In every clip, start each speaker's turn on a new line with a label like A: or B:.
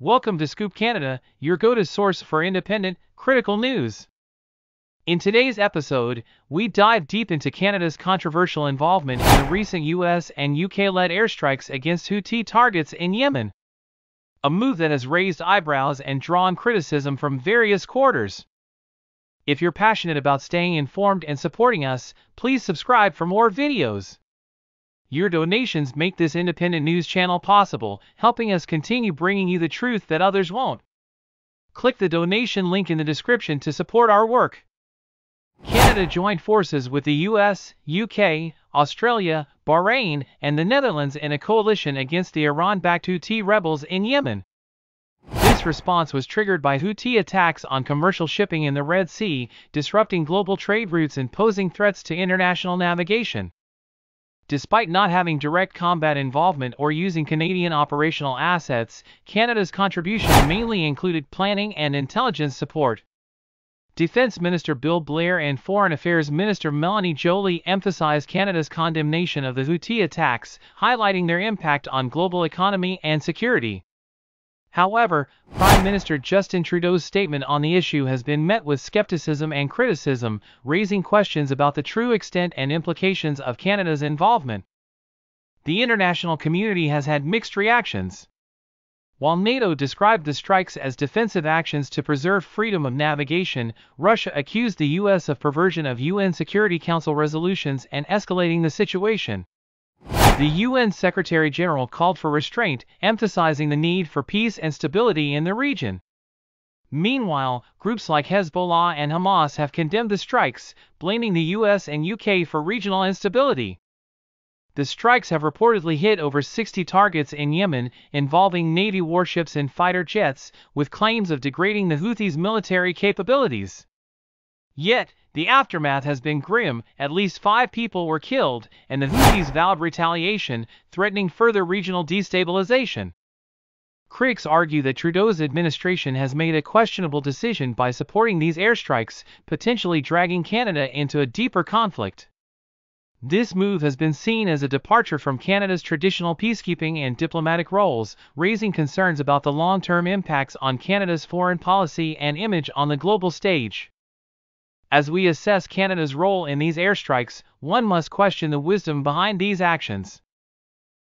A: Welcome to Scoop Canada, your go to source for independent, critical news. In today's episode, we dive deep into Canada's controversial involvement in the recent US and UK led airstrikes against Houthi targets in Yemen, a move that has raised eyebrows and drawn criticism from various quarters. If you're passionate about staying informed and supporting us, please subscribe for more videos. Your donations make this independent news channel possible, helping us continue bringing you the truth that others won't. Click the donation link in the description to support our work. Canada joined forces with the US, UK, Australia, Bahrain, and the Netherlands in a coalition against the Iran-backed Houthi rebels in Yemen. This response was triggered by Houthi attacks on commercial shipping in the Red Sea, disrupting global trade routes and posing threats to international navigation. Despite not having direct combat involvement or using Canadian operational assets, Canada's contribution mainly included planning and intelligence support. Defense Minister Bill Blair and Foreign Affairs Minister Melanie Joly emphasized Canada's condemnation of the Houthi attacks, highlighting their impact on global economy and security. However, Prime Minister Justin Trudeau's statement on the issue has been met with skepticism and criticism, raising questions about the true extent and implications of Canada's involvement. The international community has had mixed reactions. While NATO described the strikes as defensive actions to preserve freedom of navigation, Russia accused the U.S. of perversion of UN Security Council resolutions and escalating the situation. The UN Secretary General called for restraint, emphasizing the need for peace and stability in the region. Meanwhile, groups like Hezbollah and Hamas have condemned the strikes, blaming the US and UK for regional instability. The strikes have reportedly hit over 60 targets in Yemen, involving Navy warships and fighter jets, with claims of degrading the Houthis' military capabilities. Yet, the aftermath has been grim, at least five people were killed, and the VCs vowed retaliation, threatening further regional destabilization. Critics argue that Trudeau's administration has made a questionable decision by supporting these airstrikes, potentially dragging Canada into a deeper conflict. This move has been seen as a departure from Canada's traditional peacekeeping and diplomatic roles, raising concerns about the long-term impacts on Canada's foreign policy and image on the global stage. As we assess Canada's role in these airstrikes, one must question the wisdom behind these actions.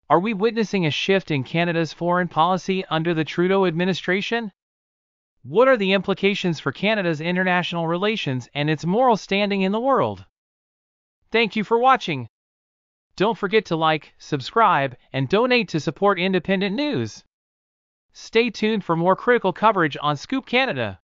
A: Are we witnessing a shift in Canada's foreign policy under the Trudeau administration? What are the implications for Canada's international relations and its moral standing in the world? Thank you for watching. Don't forget to like, subscribe, and donate to support independent news. Stay tuned for more critical coverage on Scoop Canada.